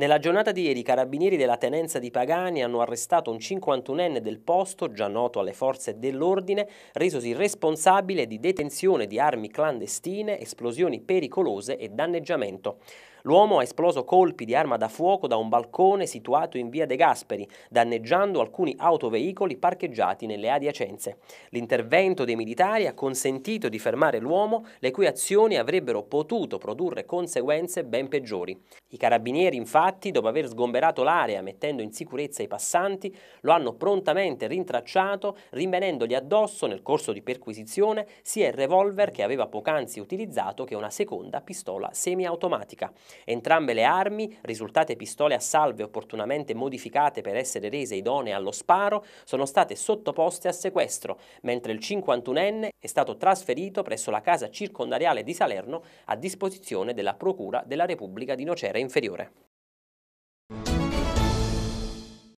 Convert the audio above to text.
Nella giornata di ieri i carabinieri della tenenza di Pagani hanno arrestato un 51enne del posto, già noto alle forze dell'ordine, resosi responsabile di detenzione di armi clandestine, esplosioni pericolose e danneggiamento. L'uomo ha esploso colpi di arma da fuoco da un balcone situato in via De Gasperi, danneggiando alcuni autoveicoli parcheggiati nelle adiacenze. L'intervento dei militari ha consentito di fermare l'uomo, le cui azioni avrebbero potuto produrre conseguenze ben peggiori. I carabinieri, infatti, dopo aver sgomberato l'area mettendo in sicurezza i passanti, lo hanno prontamente rintracciato, rinvenendogli addosso nel corso di perquisizione sia il revolver che aveva poc'anzi utilizzato che una seconda pistola semiautomatica. Entrambe le armi, risultate pistole a salve opportunamente modificate per essere rese idonee allo sparo, sono state sottoposte a sequestro, mentre il 51enne è stato trasferito presso la casa circondariale di Salerno a disposizione della Procura della Repubblica di Nocera Inferiore.